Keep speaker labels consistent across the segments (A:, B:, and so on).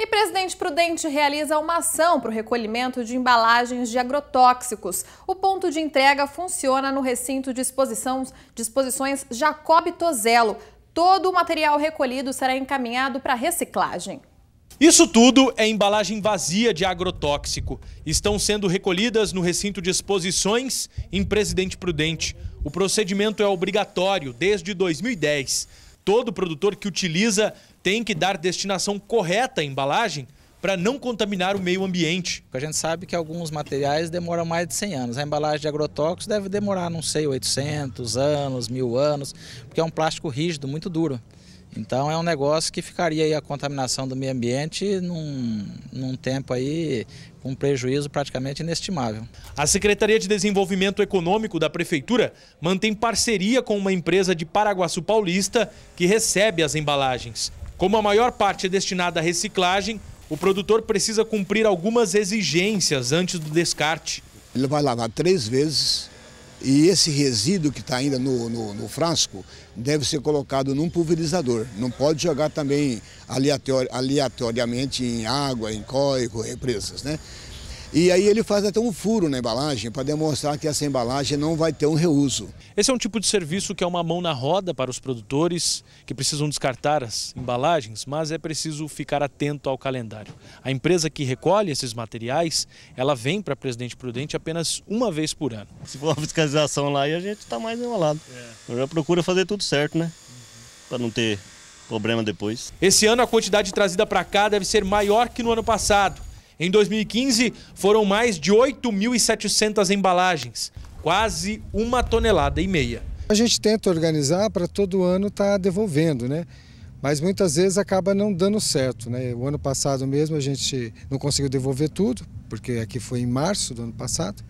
A: E Presidente Prudente realiza uma ação para o recolhimento de embalagens de agrotóxicos. O ponto de entrega funciona no recinto de exposições Jacob Tozelo. Todo o material recolhido será encaminhado para reciclagem.
B: Isso tudo é embalagem vazia de agrotóxico. Estão sendo recolhidas no recinto de exposições em Presidente Prudente. O procedimento é obrigatório desde 2010. Todo produtor que utiliza tem que dar destinação correta à
C: embalagem para não contaminar o meio ambiente. A gente sabe é que alguns materiais demoram mais de 100 anos. A embalagem de agrotóxicos deve demorar, não sei, 800 anos, 1000 anos, porque é um plástico rígido, muito duro. Então é um negócio que ficaria aí a contaminação do meio ambiente num, num tempo aí com um prejuízo praticamente inestimável. A
B: Secretaria de Desenvolvimento Econômico da Prefeitura mantém parceria com uma empresa de Paraguaçu Paulista que recebe as embalagens. Como a maior parte é destinada à reciclagem, o produtor precisa cumprir algumas
D: exigências antes do descarte. Ele vai lavar três vezes e esse resíduo que está ainda no, no, no, frasco deve ser colocado num pulverizador. Não pode jogar também aleatoriamente em água, em córrego, represas, né? E aí ele faz até um furo na embalagem para demonstrar que essa embalagem não vai ter um reuso.
B: Esse é um tipo de serviço que é uma mão na roda para os produtores que precisam descartar as embalagens, mas é preciso ficar atento ao calendário. A empresa que recolhe esses materiais, ela vem para Presidente Prudente apenas uma vez por ano. Se for uma fiscalização lá, a gente está mais enrolado. É. Eu já procura fazer tudo certo,
D: né? Para não ter problema depois.
B: Esse ano a quantidade trazida para cá deve ser maior que no ano passado. Em 2015, foram mais de 8.700 embalagens, quase uma tonelada e meia.
E: A gente tenta organizar para todo ano estar tá devolvendo, né? Mas muitas vezes acaba não dando certo, né? O ano passado mesmo a gente não conseguiu devolver tudo, porque aqui foi em março do ano passado.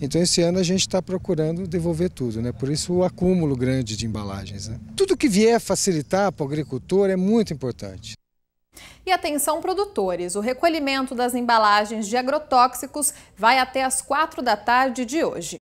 E: Então esse ano a gente está procurando devolver tudo, né? Por isso o acúmulo grande de embalagens. Né? Tudo que vier facilitar para o agricultor é muito importante.
A: E atenção produtores, o recolhimento das embalagens de agrotóxicos vai até as quatro da tarde de hoje.